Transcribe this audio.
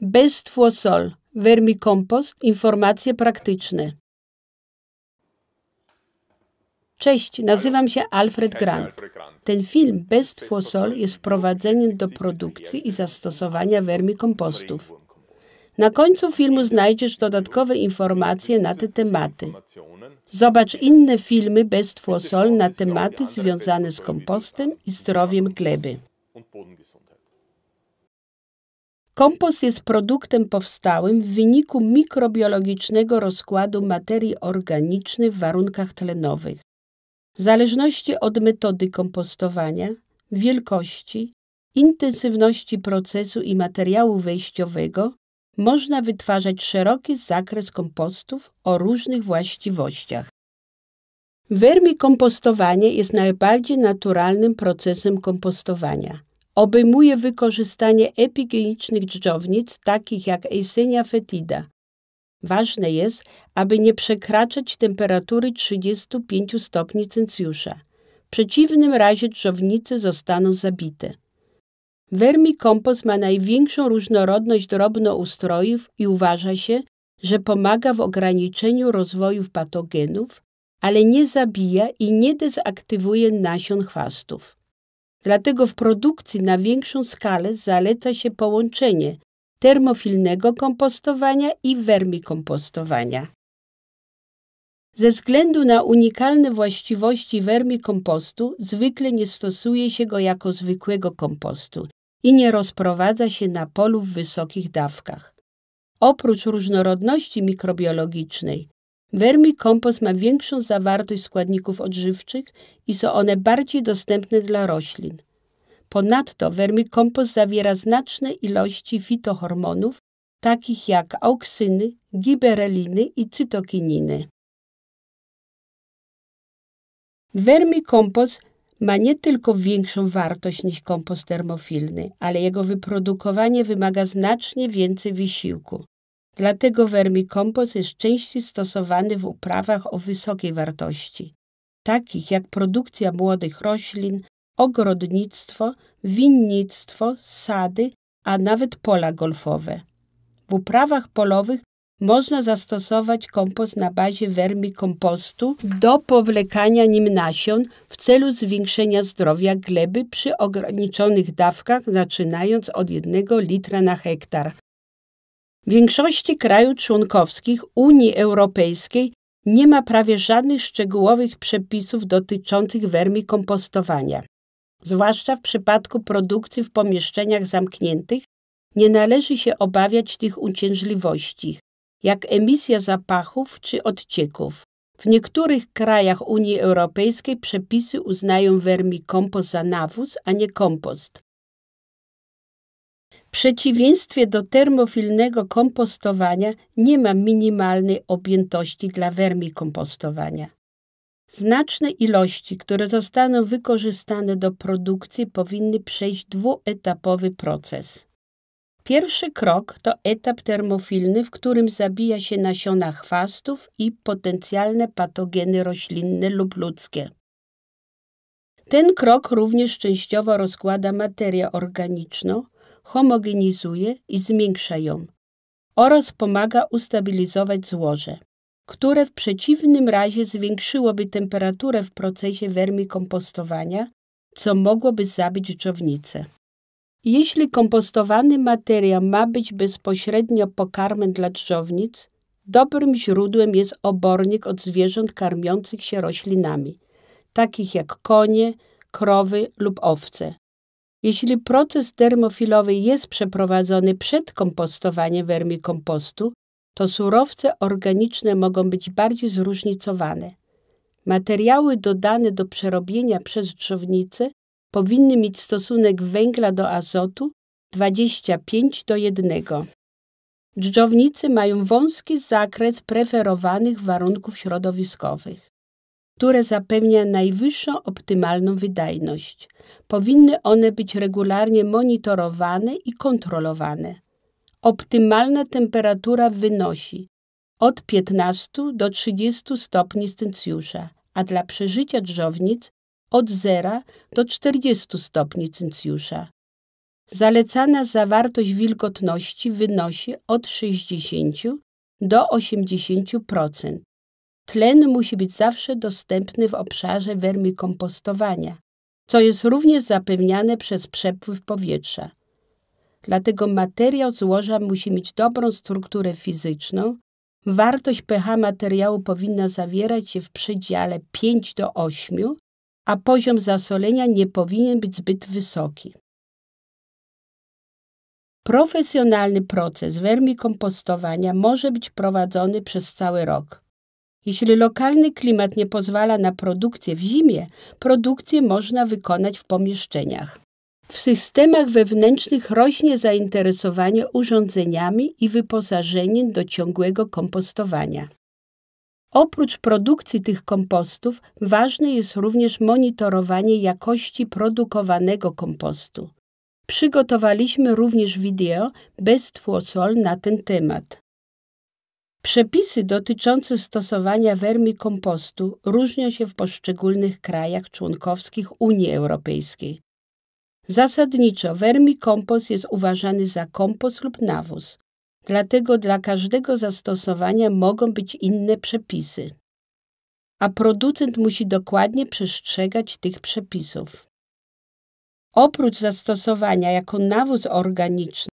Beztwosol, Vermicompost informacje praktyczne. Cześć, nazywam się Alfred Grant. Ten film Bestwosol jest wprowadzeniem do produkcji i zastosowania vermicompostów. Na końcu filmu znajdziesz dodatkowe informacje na te tematy. Zobacz inne filmy Bestwosol na tematy związane z kompostem i zdrowiem gleby. Kompost jest produktem powstałym w wyniku mikrobiologicznego rozkładu materii organicznej w warunkach tlenowych. W zależności od metody kompostowania, wielkości, intensywności procesu i materiału wejściowego można wytwarzać szeroki zakres kompostów o różnych właściwościach. Wermikompostowanie jest najbardziej naturalnym procesem kompostowania – Obejmuje wykorzystanie epigenicznych dżdżownic, takich jak Eisenia fetida. Ważne jest, aby nie przekraczać temperatury 35 stopni Celsjusza. W przeciwnym razie dżdżownice zostaną zabite. Vermicompost ma największą różnorodność drobnoustrojów i uważa się, że pomaga w ograniczeniu rozwoju patogenów, ale nie zabija i nie dezaktywuje nasion chwastów. Dlatego w produkcji na większą skalę zaleca się połączenie termofilnego kompostowania i wermikompostowania. Ze względu na unikalne właściwości wermikompostu zwykle nie stosuje się go jako zwykłego kompostu i nie rozprowadza się na polu w wysokich dawkach. Oprócz różnorodności mikrobiologicznej, Wermikompost ma większą zawartość składników odżywczych i są one bardziej dostępne dla roślin. Ponadto wermikompost zawiera znaczne ilości fitohormonów, takich jak auksyny, gibereliny i cytokininy. Wermikompost ma nie tylko większą wartość niż kompost termofilny, ale jego wyprodukowanie wymaga znacznie więcej wysiłku. Dlatego wermikompost jest częściej stosowany w uprawach o wysokiej wartości, takich jak produkcja młodych roślin, ogrodnictwo, winnictwo, sady, a nawet pola golfowe. W uprawach polowych można zastosować kompost na bazie wermikompostu do powlekania nim nasion w celu zwiększenia zdrowia gleby przy ograniczonych dawkach, zaczynając od 1 litra na hektar. W większości krajów członkowskich Unii Europejskiej nie ma prawie żadnych szczegółowych przepisów dotyczących kompostowania. Zwłaszcza w przypadku produkcji w pomieszczeniach zamkniętych nie należy się obawiać tych uciężliwości, jak emisja zapachów czy odcieków. W niektórych krajach Unii Europejskiej przepisy uznają kompost za nawóz, a nie kompost przeciwieństwie do termofilnego kompostowania nie ma minimalnej objętości dla wermi kompostowania. Znaczne ilości, które zostaną wykorzystane do produkcji, powinny przejść dwuetapowy proces. Pierwszy krok to etap termofilny, w którym zabija się nasiona chwastów i potencjalne patogeny roślinne lub ludzkie. Ten krok również częściowo rozkłada materię organiczną, homogenizuje i zmiększa ją oraz pomaga ustabilizować złoże, które w przeciwnym razie zwiększyłoby temperaturę w procesie wermikompostowania, co mogłoby zabić dżownicę. Jeśli kompostowany materiał ma być bezpośrednio pokarmem dla dżownic, dobrym źródłem jest obornik od zwierząt karmiących się roślinami, takich jak konie, krowy lub owce. Jeśli proces termofilowy jest przeprowadzony przed kompostowaniem wermikompostu, to surowce organiczne mogą być bardziej zróżnicowane. Materiały dodane do przerobienia przez drzownicę powinny mieć stosunek węgla do azotu 25 do 1. Dżdżownicy mają wąski zakres preferowanych warunków środowiskowych które zapewnia najwyższą optymalną wydajność. Powinny one być regularnie monitorowane i kontrolowane. Optymalna temperatura wynosi od 15 do 30 stopni Celsjusza, a dla przeżycia drżownic od 0 do 40 stopni Celsjusza. Zalecana zawartość wilgotności wynosi od 60 do 80%. Tlen musi być zawsze dostępny w obszarze kompostowania, co jest również zapewniane przez przepływ powietrza. Dlatego materiał złoża musi mieć dobrą strukturę fizyczną. Wartość pH materiału powinna zawierać się w przedziale 5 do 8, a poziom zasolenia nie powinien być zbyt wysoki. Profesjonalny proces wermikompostowania może być prowadzony przez cały rok. Jeśli lokalny klimat nie pozwala na produkcję w zimie, produkcję można wykonać w pomieszczeniach. W systemach wewnętrznych rośnie zainteresowanie urządzeniami i wyposażeniem do ciągłego kompostowania. Oprócz produkcji tych kompostów ważne jest również monitorowanie jakości produkowanego kompostu. Przygotowaliśmy również wideo bez tłosol na ten temat. Przepisy dotyczące stosowania wermikompostu różnią się w poszczególnych krajach członkowskich Unii Europejskiej. Zasadniczo wermikompost jest uważany za kompost lub nawóz, dlatego dla każdego zastosowania mogą być inne przepisy, a producent musi dokładnie przestrzegać tych przepisów. Oprócz zastosowania jako nawóz organiczny,